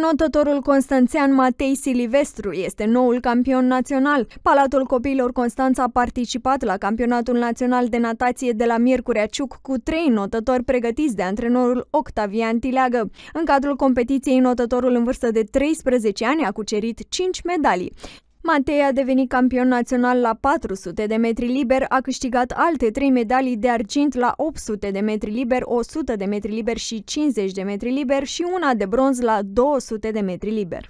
Notătorul Constanțean Matei Silivestru este noul campion național. Palatul Copiilor Constanța a participat la campionatul național de natație de la Miercurea Ciuc cu trei notători pregătiți de antrenorul Octavian Tileagă. În cadrul competiției, notătorul în vârstă de 13 ani a cucerit 5 medalii. Matei a devenit campion național la 400 de metri liber, a câștigat alte trei medalii de argint la 800 de metri liber, 100 de metri liber și 50 de metri liber și una de bronz la 200 de metri liber.